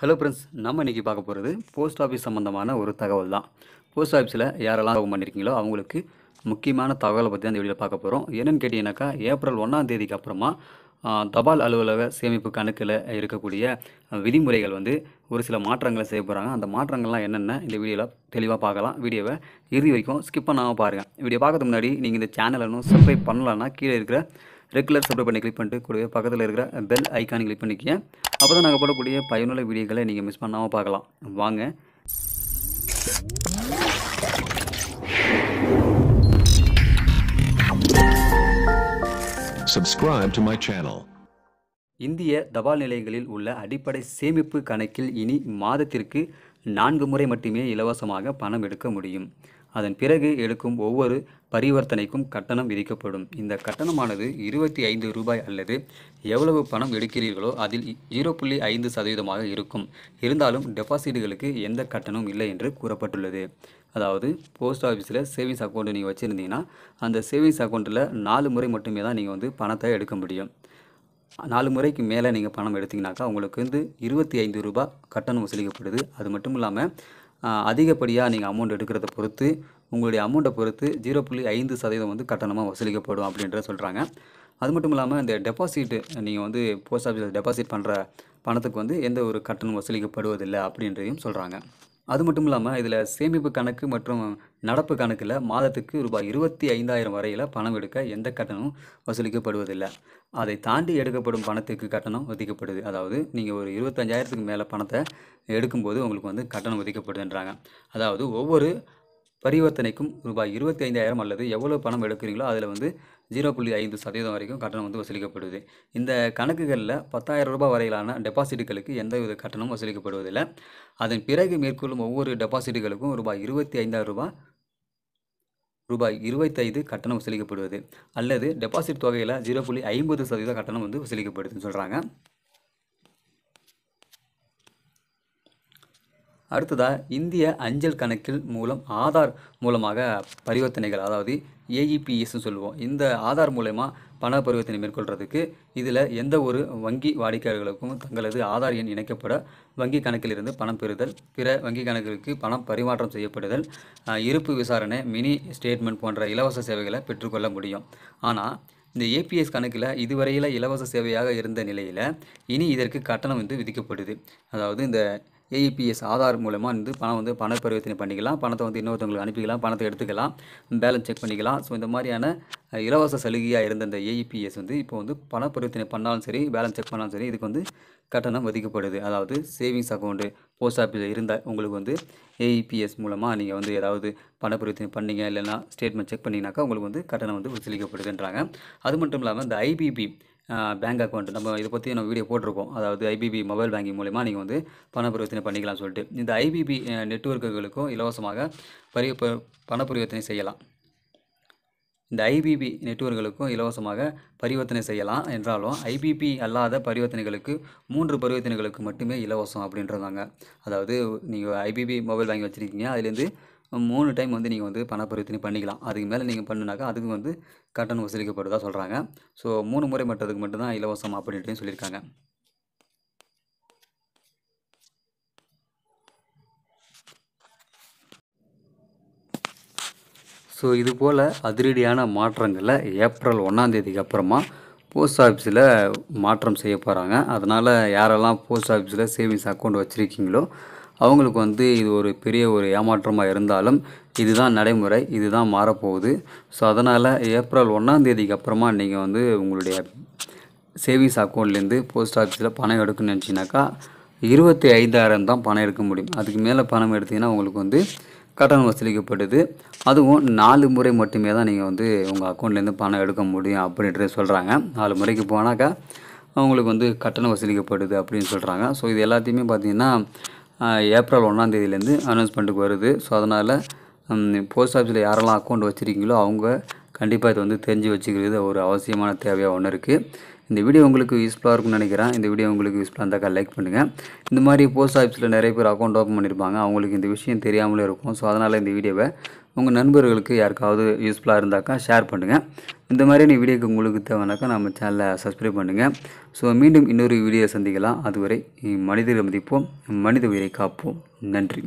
Hello friends நம்ம இன்றைக்கி பார்க்க போகிறது போஸ்ட் ஆஃபீஸ் சம்மந்தமான ஒரு தகவல் தான் போஸ்ட் ஆஃபீஸில் யாரெல்லாம் தகவல் பண்ணியிருக்கீங்களோ அவங்களுக்கு முக்கியமான தகவலை பற்றி தான் இந்த வீடியோவில் பார்க்க போகிறோம் என்னென்னு கேட்டிங்கனாக்கா ஏப்ரல் ஒன்றாம் தேதிக்கு அப்புறமா தபால் அலுவலக சேமிப்பு கணக்கில் இருக்கக்கூடிய விதிமுறைகள் வந்து ஒரு சில மாற்றங்களை செய்ய போகிறாங்க அந்த மாற்றங்கள்லாம் என்னென்ன இந்த வீடியோவில் தெளிவாக பார்க்கலாம் வீடியோவை இறுதி வரைக்கும் ஸ்கிப் பண்ணாமல் பாருங்கள் வீடியோ பார்க்கறதுக்கு முன்னாடி நீங்கள் இந்த சேனலை இன்னும் சப்ஸ்கிரைப் பண்ணலான்னா கீழே இருக்கிற ரெகுலர் சப்ஸ்கிரைப் பண்ணி கிளிக் பண்ணிட்டு கூடவே பக்கத்தில் இருக்கிற பெல் ஐக்கானை கிளிக் பண்ணிக்கிங்க அப்போ தான் நாங்கள் போடக்கூடிய பயனுள்ள வீடியோக்களை நீங்கள் மிஸ் பண்ணாமல் பார்க்கலாம் வாங்க Subscribe to my channel. இந்திய தபால் நிலையங்களில் உள்ள அடிப்படை சேமிப்பு கணக்கில் இனி மாதத்திற்கு நான்கு முறை மட்டுமே இலவசமாக பணம் எடுக்க முடியும் அதன் பிறகு எடுக்கும் ஒவ்வொரு பரிவர்த்தனைக்கும் கட்டணம் விதிக்கப்படும் இந்த கட்டணமானது இருபத்தி ஐந்து ரூபாய் அல்லது எவ்வளவு பணம் எடுக்கிறீர்களோ அதில் ஜீரோ புள்ளி ஐந்து சதவீதமாக இருக்கும் இருந்தாலும் டெபாசிட்டுகளுக்கு எந்த கட்டணமும் இல்லை என்று கூறப்பட்டுள்ளது அதாவது போஸ்ட் ஆஃபீஸில் சேவிங்ஸ் அக்கௌண்ட்டு நீங்கள் வச்சுருந்தீங்கன்னா அந்த சேவிங்ஸ் அக்கௌண்ட்டில் நாலு முறை மட்டுமே தான் நீங்கள் வந்து பணத்தை எடுக்க முடியும் நாலு முறைக்கு மேலே நீங்கள் பணம் எடுத்தீங்கனாக்கா உங்களுக்கு வந்து இருபத்தி ஐந்து ரூபாய் கட்டணம் வசூலிக்கப்படுது அது மட்டும் இல்லாமல் அதிகப்படியாக நீங்கள் அமௌண்ட் எடுக்கிறத பொறுத்து உங்களுடைய அமௌண்ட்டை பொறுத்து ஜீரோ புள்ளி ஐந்து சதவீதம் வந்து கட்டணமாக வசூலிக்கப்படும் அப்படின்றத சொல்கிறாங்க அது மட்டும் இல்லாமல் இந்த டெபாசிட்டு நீங்கள் வந்து போஸ்ட் ஆஃபீஸில் டெபாசிட் பண்ணுற பணத்துக்கு வந்து எந்த ஒரு கட்டணம் வசூலிக்கப்படுவதில்லை அப்படின்றதையும் சொல்கிறாங்க அது மட்டும் இல்லாமல் இதில் சேமிப்பு கணக்கு மற்றும் நடப்பு கணக்கில் மாதத்துக்கு ரூபாய் இருபத்தி ஐந்தாயிரம் வரையில் பணம் எடுக்க எந்த கட்டணமும் வசூலிக்கப்படுவதில்லை அதை தாண்டி எடுக்கப்படும் பணத்துக்கு கட்டணம் ஒதுக்கப்படுது அதாவது நீங்கள் ஒரு இருபத்தஞ்சாயிரத்துக்கு மேலே பணத்தை எடுக்கும்போது உங்களுக்கு வந்து கட்டணம் ஒதுக்கப்படுதுன்றாங்க அதாவது ஒவ்வொரு பரிவர்த்தனைக்கும் ரூபாய் இருபத்தி ஐந்தாயிரம் அல்லது எவ்வளோ பணம் எடுக்கிறீங்களோ அதில் வந்து ஜீரோ புள்ளி ஐந்து சதவீதம் வரைக்கும் கட்டணம் வந்து வசூலிக்கப்படுது இந்த கணக்குகளில் பத்தாயிரம் ரூபாய் வரையிலான டெபாசிட்டுகளுக்கு எந்தவித கட்டணமும் வசூலிக்கப்படுவதில்லை அதன் பிறகு மேற்கொள்ளும் ஒவ்வொரு டெபாசிட்டுகளுக்கும் ரூபாய் இருபத்தி ஐந்தாயிரம் ரூபாய் ரூபாய் இருபத்தைந்து கட்டணம் வசூலிக்கப்படுவது அல்லது டெபாசிட் தொகையில் ஜீரோ புள்ளி ஐம்பது சதவீத கட்டணம் வந்து வசூலிக்கப்படுதுன்னு சொல்கிறாங்க அடுத்ததாக இந்திய அஞ்சல் கணக்கில் மூலம் ஆதார் மூலமாக பரிவர்த்தனைகள் அதாவது ஏஇபிஎஸ்ன்னு e சொல்லுவோம் இந்த ஆதார் மூலயமா பண பரிவர்த்தனை மேற்கொள்கிறதுக்கு இதில் எந்த ஒரு வங்கி வாடிக்கையாளர்களுக்கும் தங்களது ஆதார் எண் இணைக்கப்பட வங்கி கணக்கிலிருந்து பணம் பெறுதல் பிற வங்கி கணக்குகளுக்கு பணம் பரிமாற்றம் செய்யப்படுதல் இருப்பு விசாரணை மினி ஸ்டேட்மெண்ட் போன்ற இலவச சேவைகளை பெற்றுக்கொள்ள முடியும் ஆனால் இந்த ஏபிஎஸ் கணக்கில் இதுவரையில் இலவச சேவையாக இருந்த நிலையில் இனி இதற்கு கட்டணம் வந்து விதிக்கப்படுது அதாவது இந்த ஏஇபிஎஸ் ஆதார் மூலமாக வந்து பணம் வந்து பண பரிவர்த்தனை பண்ணிக்கலாம் பணத்தை வந்து இன்னொருத்தவங்களுக்கு அனுப்பிக்கலாம் பணத்தை எடுத்துக்கலாம் பேலன்ஸ் செக் பண்ணிக்கலாம் ஸோ இந்த மாதிரியான இலவச சலுகையாக இருந்த இந்த ஏஇபிஎஸ் வந்து இப்போ வந்து பண பரிவர்த்தனை பண்ணாலும் சரி பேலன்ஸ் செக் பண்ணாலும் சரி இதுக்கு வந்து கட்டணம் ஒதுக்கப்படுது அதாவது சேவிங்ஸ் அக்கௌண்ட்டு போஸ்ட் ஆஃபீஸில் இருந்தால் உங்களுக்கு வந்து ஏஇபிஎஸ் மூலமாக நீங்கள் வந்து ஏதாவது பண பரிவர்த்தனை பண்ணீங்க இல்லைன்னா ஸ்டேட்மெண்ட் செக் பண்ணிங்கனாக்கா உங்களுக்கு வந்து கட்டணம் வந்து வசூலிக்கப்படுதுன்றாங்க அது மட்டும் இல்லாமல் இந்த ஐபிபி பேங்க் அக்கௌண்ட் நம்ம இதை பற்றி நம்ம வீடியோ போட்டிருக்கோம் அதாவது ஐபிபி மொபைல் பேங்கிங் மூலிமா நீங்கள் வந்து பண பரிவர்த்தனை பண்ணிக்கலாம் சொல்லிட்டு இந்த ஐபிபி நெட்ஒர்க்குகளுக்கும் இலவசமாக பரி பண பரிவர்த்தனை செய்யலாம் இந்த ஐபிபி நெட்ஒர்க்குகளுக்கும் இலவசமாக பரிவர்த்தனை செய்யலாம் என்றாலும் ஐபிபி அல்லாத பரிவர்த்தனைகளுக்கு மூன்று பரிவர்த்தனைகளுக்கு மட்டுமே இலவசம் அப்படின்றதாங்க அதாவது நீங்கள் ஐபிபி மொபைல் பேங்கிங் வச்சுருக்கீங்க அதுலேருந்து மூணு டைம் வந்து நீங்கள் வந்து பண பரிவர்த்தனை பண்ணிக்கலாம் அதுக்கு மேலே நீங்கள் பண்ணுனாக்கா அதுக்கு வந்து கட்டணம் வசூலிக்கப்படுதா சொல்கிறாங்க ஸோ மூணு முறை மட்டுறதுக்கு மட்டும்தான் இலவசம் அப்படின்ட்டு சொல்லியிருக்காங்க ஸோ இது போல் அதிரடியான மாற்றங்களை ஏப்ரல் ஒன்றாந்தேதிக்கு அப்புறமா போஸ்ட் ஆஃபீஸில் மாற்றம் செய்ய போகிறாங்க அதனால் யாரெல்லாம் போஸ்ட் ஆஃபீஸில் சேவிங்ஸ் அக்கௌண்ட் வச்சுருக்கீங்களோ அவங்களுக்கு வந்து இது ஒரு பெரிய ஒரு ஏமாற்றமாக இருந்தாலும் இதுதான் நடைமுறை இதுதான் மாறப்போகுது ஸோ அதனால் ஏப்ரல் ஒன்றாந்தேதிக்கு அப்புறமா நீங்கள் வந்து உங்களுடைய சேவிங்ஸ் அக்கௌண்ட்லேருந்து போஸ்ட் ஆஃபீஸில் பணம் எடுக்கணும்னு நினச்சினாக்கா இருபத்தி ஐந்தாயிரம் தான் பணம் எடுக்க முடியும் அதுக்கு மேலே பணம் எடுத்திங்கன்னா உங்களுக்கு வந்து கட்டணம் வசூலிக்கப்படுது அதுவும் நாலு முறை மட்டுமே தான் நீங்கள் வந்து உங்கள் அக்கௌண்ட்லேருந்து பணம் எடுக்க முடியும் அப்படின்ட்டு சொல்கிறாங்க நாலு முறைக்கு போனாக்கா அவங்களுக்கு வந்து கட்டணம் வசூலிக்கப்படுது அப்படின்னு சொல்கிறாங்க ஸோ இது எல்லாத்தையுமே பார்த்திங்கன்னா ஏப்ரல் ஒன்றாந்தேதியிலேருந்து அனௌன்ஸ்மெண்ட்டுக்கு வருது ஸோ அதனால் போஸ்ட் ஆஃபீஸில் யாரெல்லாம் அக்கௌண்ட் வச்சுருக்கீங்களோ அவங்க கண்டிப்பாக இதை வந்து தெரிஞ்சு வச்சுக்கிறது ஒரு அவசியமான தேவையாக ஒன்று இருக்குது இந்த வீடியோ உங்களுக்கு யூஸ்ஃபுல்லாக இருக்கும்னு நினைக்கிறேன் இந்த வீடியோ உங்களுக்கு யூஸ்ஃபுல்லாக இருந்தாக்கா லைக் பண்ணுங்கள் இந்த மாதிரி போஸ்ட் ஆஃபீஸில் நிறைய பேர் அக்கௌண்ட் ஓப்பன் பண்ணியிருப்பாங்க அவங்களுக்கு இந்த விஷயம் தெரியாமலே இருக்கும் ஸோ அதனால் இந்த வீடியோவை உங்கள் நண்பர்களுக்கு யாருக்காவது யூஸ்ஃபுல்லாக இருந்தாக்கா ஷேர் பண்ணுங்கள் இந்த மாதிரி நீ வீடியோக்கு உங்களுக்கு தேவைனாக்கா நம்ம சேனலை சப்ஸ்கிரைப் பண்ணுங்கள் ஸோ மீண்டும் இன்னொரு வீடியோ சந்திக்கலாம் அதுவரை மனிதரை மதிப்போம் மனித உயிரை காப்போம் நன்றி